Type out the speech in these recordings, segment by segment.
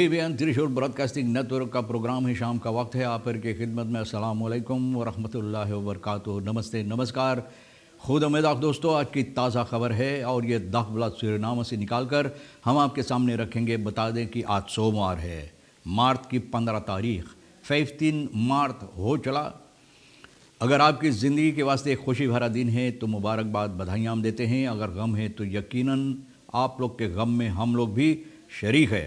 N Trishul broadcasting network का programme है शाम का वक्त है आप के खिदमत में अस्सलाम वालेकुम वरहमतुल्लाह वरकत नमस्ते नमस्कार खुद अमेदाक दोस्तों आज की ताज़ा खबर है और ये दाख ब्लाद से निकाल कर हम आपके सामने रखेंगे बता दें कि आज सोमवार है मार्च की पंद्रह तारीख फिफ्टीन मार्च हो चला अगर आपकी ज़िंदगी के वास्ते एक खुशी भरा दिन है तो मुबारकबाद बधाइयाँ हम देते हैं अगर गम है तो यकीनन आप लोग के गम में हम लोग भी शरीक है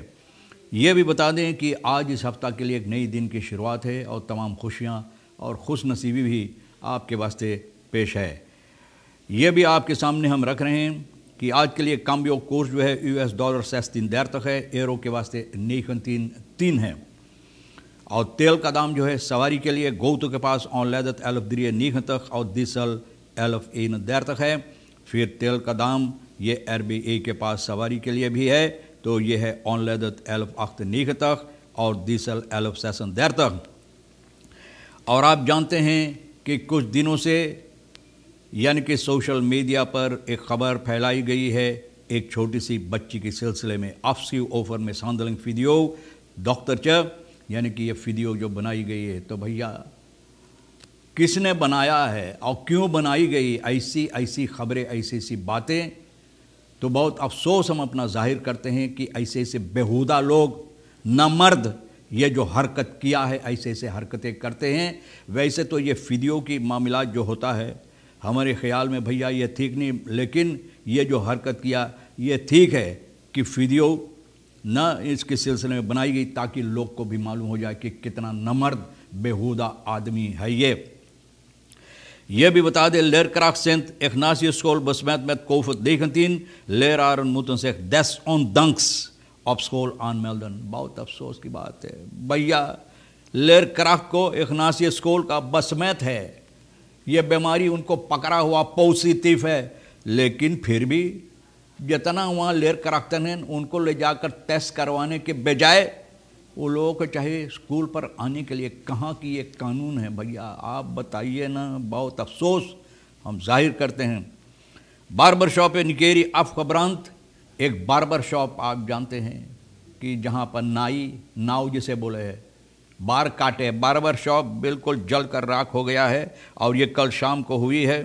ये भी बता दें कि आज इस हफ्ता के लिए एक नई दिन की शुरुआत है और तमाम खुशियाँ और खुश नसीबी भी आपके वास्ते पेश है ये भी आपके सामने हम रख रहे हैं कि आज के लिए काम्बियो कोर्स जो है यू एस डॉलर सैस तीन दैर तक है एयरो के वास्ते नेखन तीन तीन है और तेल का दाम जो है सवारी के लिए गौतु के पास ऑन लैदत एलफ द्रिय नीख तक और दिसल एलफ एन दैर तक है फिर तेल का दाम ये आर बी ए के पास सवारी के लिए भी है तो ये है onledet तक और diesel तक और आप जानते हैं कि कुछ दिनों से यानी कि सोशल मीडिया पर एक खबर फैलाई गई है एक छोटी सी बच्ची के सिलसिले में आपसी ऑफर में सांदलिंग वीडियो डॉक्टर च यानी कि ये वीडियो जो बनाई गई है तो भैया किसने बनाया है और क्यों बनाई गई ऐसी ऐसी खबरें ऐसी ऐसी बातें तो बहुत अफसोस हम अपना जाहिर करते हैं कि ऐसे ऐसे बेहुदा लोग न मर्द ये जो हरकत किया है ऐसे ऐसे हरकतें करते हैं वैसे तो ये फिदियों की मामला जो होता है हमारे ख्याल में भैया ये ठीक नहीं लेकिन ये जो हरकत किया ये ठीक है कि फिदियो न इसके सिलसिले में बनाई गई ताकि लोग को भी मालूम हो जाए कि कितना नमर्द बेहुदा आदमी है ये Je leerkracht Sint Ignatius School besmet met COVID-19. Leraren moeten zich desondanks op school aanmelden. बहुत अफसोस की बात है भैया लेरक्राफ्ट को इग्नासियस स्कूल का बसमैत है ये बीमारी उनको पकड़ा हुआ पॉजिटिव है लेकिन फिर भी जितना वहाँ लेरक्राफ्टन है उनको ले जाकर टेस्ट करवाने के बजाय वो लोगों को चाहे स्कूल पर आने के लिए कहाँ की ये कानून है भैया आप बताइए ना बहुत अफसोस हम जाहिर करते हैं बारबर शॉप निकेरी अफ खबरांत एक बारबर शॉप आप जानते हैं कि जहाँ पर नाई नाव जिसे बोले है बार काटे बारबर शॉप बिल्कुल जल कर राख हो गया है और ये कल शाम को हुई है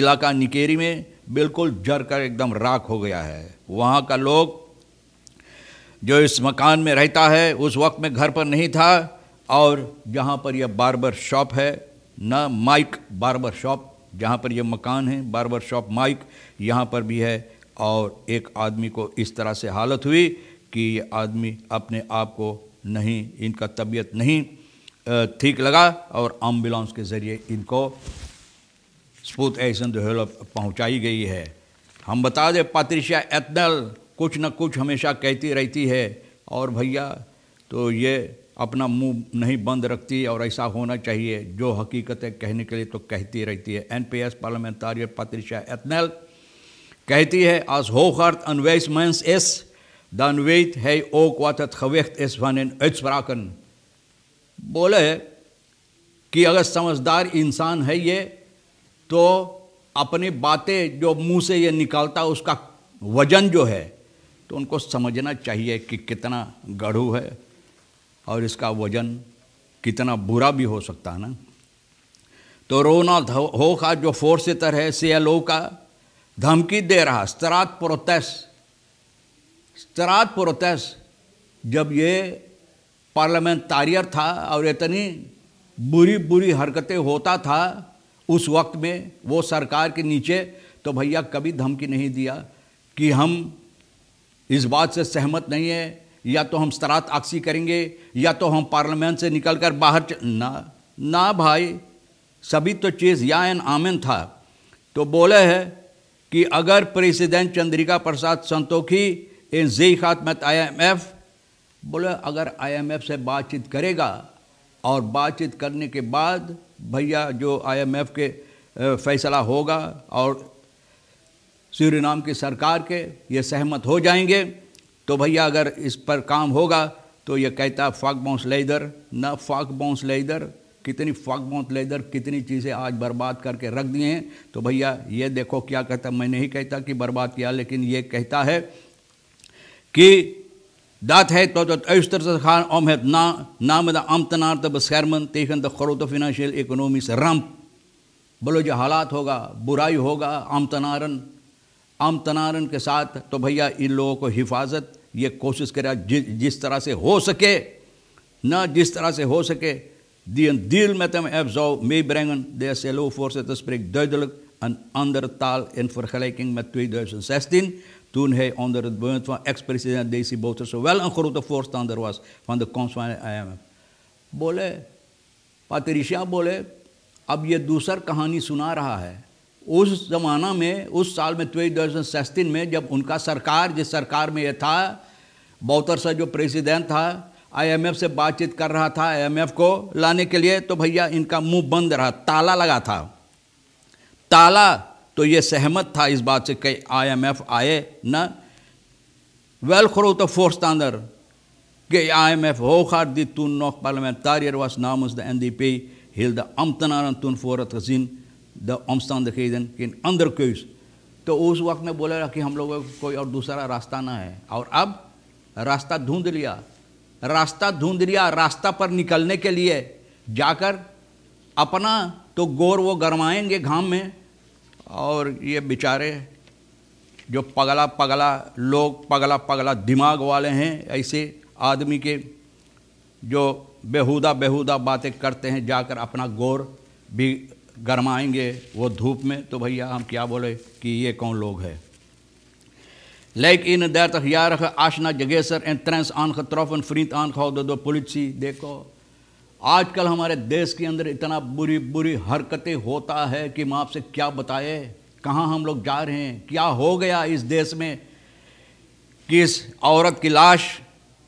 इलाका निकेरी में बिल्कुल जर कर एकदम राख हो गया है वहाँ का लोग जो इस मकान में रहता है उस वक्त में घर पर नहीं था और जहाँ पर यह बारबर शॉप है न माइक बारबर शॉप जहाँ पर यह मकान है बारबर शॉप माइक यहाँ पर भी है और एक आदमी को इस तरह से हालत हुई कि ये आदमी अपने आप को नहीं इनका तबीयत नहीं ठीक लगा और एम्बुलेंस के ज़रिए इनको स्पूत एसन पहुँचाई गई है हम बता दें पात्रिशा एथनल कुछ ना कुछ हमेशा कहती रहती है और भैया तो ये अपना मुंह नहीं बंद रखती और ऐसा होना चाहिए जो हकीकतें कहने के लिए तो कहती रहती है एन पी एस पार्लियामेंटारिय पत्रिशा एथनेल कहती है आज खर्थ अनवेस is, एस weet hij ook wat het gewicht is van hun uitspraken. बोले कि अगर समझदार इंसान है ये तो अपनी बातें जो मुंह से ये निकालता उसका वजन जो है तो उनको समझना चाहिए कि कितना गढ़ू है और इसका वजन कितना बुरा भी हो सकता है ना तो रोना हो का जो फोर्स है से एल ओ का धमकी दे रहा स्तरात प्रोतेस स्तरात प्रोतेस जब ये पार्लियामेंटारियर था और इतनी बुरी बुरी हरकतें होता था उस वक्त में वो सरकार के नीचे तो भैया कभी धमकी नहीं दिया कि हम इस बात से सहमत नहीं है या तो हम शरात आक्सी करेंगे या तो हम पार्लियामेंट से निकलकर बाहर च... ना ना भाई सभी तो चीज़ या एन आमिन था तो बोले है कि अगर प्रेसिडेंट चंद्रिका प्रसाद संतोखी इन जी एम एफ बोले अगर आई एम एफ से बातचीत करेगा और बातचीत करने के बाद भैया जो आई एम एफ के फैसला होगा और नाम की सरकार के ये सहमत हो जाएंगे तो भैया अगर इस पर काम होगा तो ये कहता है फाक बाउंस ले इधर न फाक बाउंस ले इधर कितनी फाक बाउंस ले इधर कितनी चीज़ें आज बर्बाद करके रख दिए हैं तो भैया ये देखो क्या कहता मैं नहीं कहता कि बर्बाद किया लेकिन ये कहता है कि दात है तो, तो अयुस्तर से खान ओम है ना नाम आमतनार तब सैरमन तेखन दरो तो फिनंशियल इकोनॉमी से रंप बोलो जो हालात होगा बुराई होगा आमतनारन आम तनारन के साथ तो भैया इन लोगों को हिफाजत ये कोशिश करा जि, जिस तरह से हो सके ना जिस तरह से हो सके Die deal met hem heeft zou meebrengen. De SLO-voorzitter spreekt duidelijk een andere taal in vergelijking met 2016, toen hij onder het bewind van ex-president Desi Bouterse wel een grote voorstander was van de komst van de IMF. बोले पात्रिशिया बोले अब ये दूसर कहानी सुना रहा है उस ज़माना में उस साल में ट्वेंटी दर्जन सस्तिन में जब उनका सरकार जिस सरकार में ये था बौतर सा जो प्रेसिडेंट था आईएमएफ से बातचीत कर रहा था आईएमएफ को लाने के लिए तो भैया इनका मुंह बंद रहा ताला लगा था ताला तो ये सहमत था इस बात से कि आईएमएफ आए ना वेल खरो तो फोर्स तांदर कि आईएमएफ होoghaard die toen nog parlementariër was namens N D P हिल ambtenaren toen तुन फोरत gezin द omstandigheden, geen andere keus. तो उस वक्त में बोला कि हम लोगों को कोई और दूसरा रास्ता ना है और अब रास्ता ढूंढ लिया रास्ता ढूंढ लिया रास्ता पर निकलने के लिए जाकर अपना तो गोर वो गरमाएंगे घाम में और ये बेचारे जो पगला पगला लोग पगला पगला दिमाग वाले हैं ऐसे आदमी के जो बेहुदा बेहुदा बातें करते हैं जाकर अपना गौर भी गरमाएंगे वो धूप में तो भैया हम क्या बोले कि ये कौन लोग है Lijkindertig dertigjarige Ashna Jageser en trans aangetroffen, vriend दो दो politie. देखो आजकल हमारे देश के अंदर इतना बुरी बुरी हरकतें होता है कि मैं आपसे क्या बताए कहाँ हम लोग जा रहे हैं क्या हो गया इस देश में कि इस औरत की लाश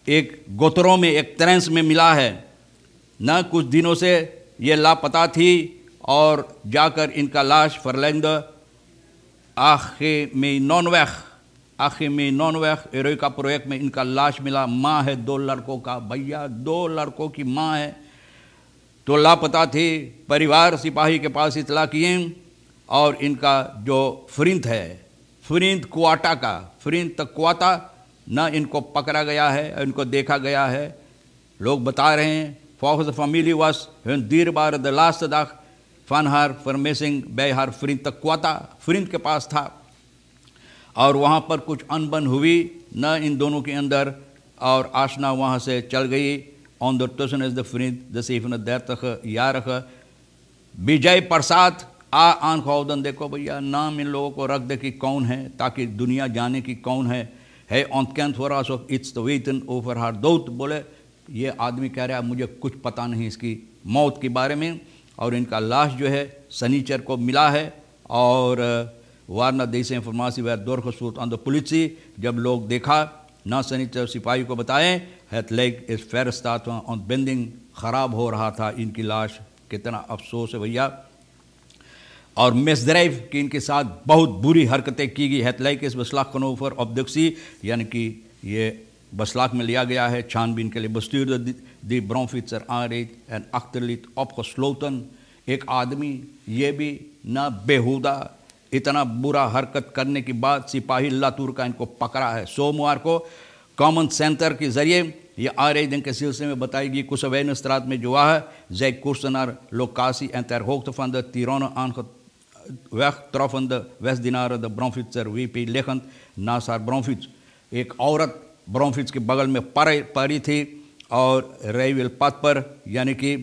एक गोतरों में एक त्रेंस में मिला है न कुछ दिनों से ये लापता थी और जाकर इनका लाश फरलंद आखे में नॉन वैख आखे में नॉन वैख का प्रोजेक्ट में इनका लाश मिला माँ है दो लड़कों का भैया दो लड़कों की माँ है तो लापता थी परिवार सिपाही के पास इतला किए और इनका जो फ्रिंत है फ्रिंत क्वाटा का फ्रिंत क्वाटा न इनको पकड़ा गया है इनको देखा गया है लोग बता रहे हैं फॉक्स फैमिली वॉस दीर बार द लास्ट दाख फनहर फरमेसिंग बेहर तक तकवाता फ्रिंद के पास था और वहाँ पर कुछ अनबन हुई न इन दोनों के अंदर और आशना वहाँ से चल गई ऑन द टोसन इज द फरिंद द सीफन दैर तख या रख विजय प्रसाद आ आन खौदन देखो भैया नाम इन लोगों को रख दे कि कौन है ताकि दुनिया जाने की कौन है है ऑन कैंथ फॉर ऑफ इट्स द ओवर हार दौत बोले ये आदमी कह रहा है मुझे कुछ पता नहीं इसकी मौत के बारे में और इनका लाश जो है सनीचर को मिला है और वारना से इंफॉर्मासी वह दौर खसूत आंदो पुलिस जब लोग देखा ना सनीचर सिपाही को बताएं हैथ लेग इस फहरस्ता और बेंदिंग ख़राब हो रहा था इनकी लाश कितना अफसोस है भैया और ड्राइव की इनके साथ बहुत बुरी हरकतें की गई हैथ लेग इस बसलाख कनोफर दक्सी यानी कि ये बसलाख में लिया गया है छानबीन के लिए बस्ती die bronfietser aanreed en achterliet opgesloten. एक आदमी ये भी ना बेहुदा इतना बुरा हरकत करने के बाद सिपाही लातूर का इनको पकड़ा है सोमवार को कॉमन सेंटर के जरिए ये आरेजन के सिलसिले में बताएगी कुछ वेनस्त्रात में जो है जय कुर्सनार लोकासी en ter hoogte van de Tirone aangetroffende West-Dinaren de Bronfitser WP liggend naast haar Bronfits. एक औरत ब्रोमफिट्स के बगल में पड़ी थी और रेवल पथ पर यानी कि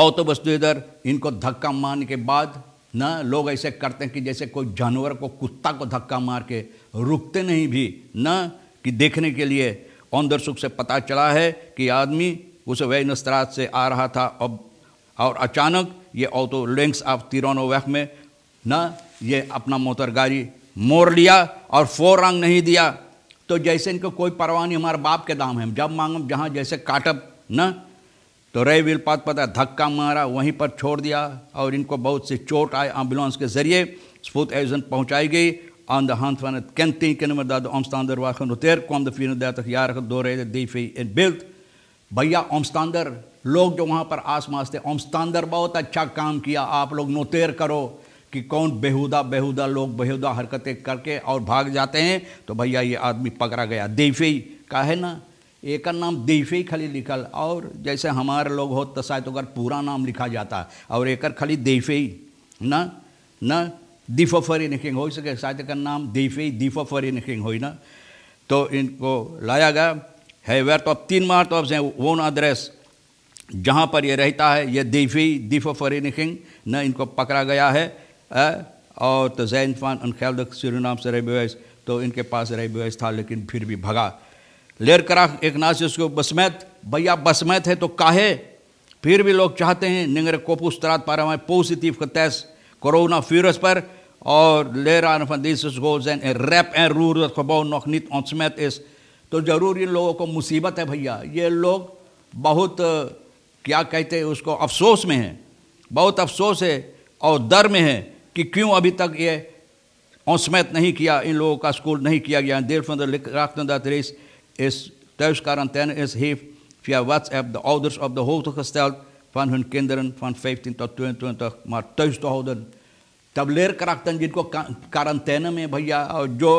और तो वस्तु इधर इनको धक्का मारने के बाद ना लोग ऐसे करते हैं कि जैसे कोई जानवर को कुत्ता को धक्का मार के रुकते नहीं भी ना कि देखने के लिए औंदर सुख से पता चला है कि आदमी उस वैनस्त्रात से आ रहा था अब और अचानक ये ऑटो लेंक्स ऑफ तिरोनो वह में ना ये अपना मोटर गाड़ी मोड़ लिया और फोर रंग नहीं दिया तो जैसे इनको कोई परवाह नहीं हमारे बाप के दाम है जब मांगो जहाँ जैसे काटब न तो रे विलपात पता धक्का मारा वहीं पर छोड़ दिया और इनको बहुत सी चोट आए एम्बुलेंस के जरिए स्पूत एजन पहुँचाई गई वन de hand van het kenteken dat de omstander was genoteerd, kwam de 34-jarige doorrijder DV इन बिल्थ भैया ओमस्तानदर लोग जो वहाँ पर आसमास थे ओमस्तानदर बहुत अच्छा काम किया आप लोग नोतेर करो कि कौन बेहुदा बेहुदा लोग बेहुदा हरकतें करके और भाग जाते हैं तो भैया ये आदमी पकड़ा गया देफेई का है ना एक नाम देफेई खाली लिखल और जैसे हमारे लोग हो तो शायद अगर पूरा नाम लिखा जाता और एक खाली देफेई ना ना फरी निकिंग हो सके शायद का नाम दीफो फरी निकिंग हो ना तो इनको लाया गया है वेर तो, तो अब तीन मार तो अब वो अड्रेस जहाँ पर ये रहता है ये दीफी फरी निकिंग न इनको पकड़ा गया है और तो जैन फान अनख्यालक नाम से रेबेवैस तो इनके पास रेबेवैस था लेकिन फिर भी भगा लेर करा एक नाच उसको बसमैत भैया बसमैत है तो काहे फिर भी लोग चाहते हैं निंगर कोपुस तरात पारा में पॉजिटिव का तैस कोरोना फ्यूरस पर और लेर van deze school जैन ए रैप ए रूर dat gewoon nog इस तो ज़रूर इन लोगों को मुसीबत है भैया ये लोग बहुत क्या कहते हैं उसको अफसोस में है बहुत अफसोस है और डर में है कि क्यों अभी तक ये औसमैत नहीं किया इन लोगों का स्कूल नहीं किया गया देर फोन राखन इस तेज कारण तेन इस ही फिया वट्स एप द ऑर्डर्स ऑफ द होल स्टेल फन हन केंद्रन फन फिफ्टीन टू ट्वेंटी तक मार तेज तो होदन तब लेर कराखन जिनको कारण तैन में भैया और जो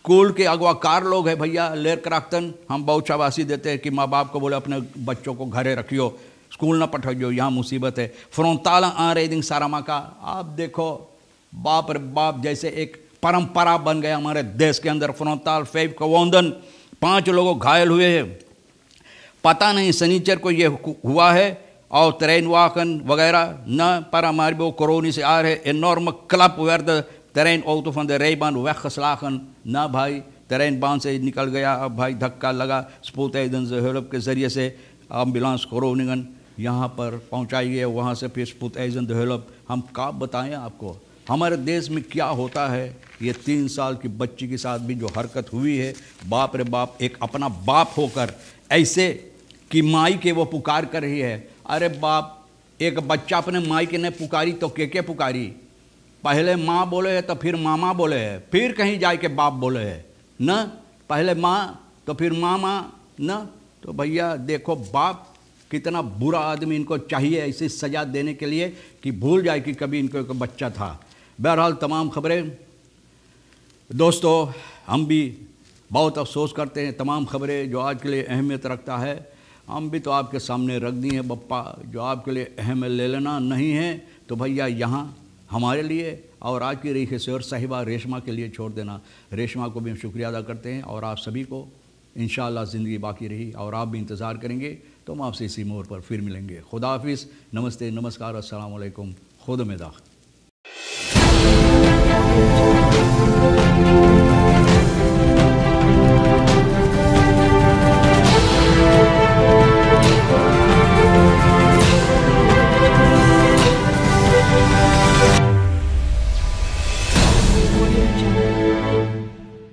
स्कूल के अगवा कार लोग हैं भैया लेर कराखन हम बहुत शाबाशी देते हैं कि माँ बाप को बोले अपने बच्चों को घरे रखियो स्कूल ना पठा जो यहाँ मुसीबत है ફ્રોન્તાલ आ रहे दिन सारा माँ का आप देखो बाप रे बाप जैसे एक परंपरा बन गया हमारे देश के अंदर फ्रोताल फेव कवंदन पांच लोगों घायल हुए हैं पता नहीं सनीचर को ये हुआ है और ट्रेन वाहन वगैरह न पर वो कोरोनी से आ रहे enorme ओ werd de treinauto रे de वह खसलाखन न भाई ट्रेन बांध से निकल गया अब भाई धक्का लगा स्पूत से के जरिए से एम्बुलेंस कोरोनिगन यहाँ पर पहुँचाइए वहाँ से फिर स्पुतैज एंड डेवलप हम का बताएं आपको हमारे देश में क्या होता है ये तीन साल की बच्ची के साथ भी जो हरकत हुई है बाप रे बाप एक अपना बाप होकर ऐसे कि माई के वो पुकार कर रही है अरे बाप एक बच्चा अपने माई के ने पुकारी तो के के पुकारी पहले माँ बोले है तो फिर मामा बोले है फिर कहीं जाए के बाप बोले है न पहले माँ तो फिर मामा न तो भैया देखो बाप कितना बुरा आदमी इनको चाहिए ऐसी सजा देने के लिए कि भूल जाए कि कभी इनको एक बच्चा था बहरहाल तमाम खबरें दोस्तों हम भी बहुत अफसोस करते हैं तमाम खबरें जो आज के लिए अहमियत रखता है हम भी तो आपके सामने रख दी हैं बप्पा जो आपके लिए अहम ले लेना नहीं है तो भैया यहाँ हमारे लिए और आज की रेखेश्वर साहिबा रेशमा के लिए छोड़ देना रेशमा को भी हम शुक्रिया अदा करते हैं और आप सभी को इन ज़िंदगी बाकी रही और आप भी इंतज़ार करेंगे तो हम आपसे इसी मोर पर फिर मिलेंगे खुदा हाफिज़ नमस्ते नमस्कार असलकुम खुद मेदा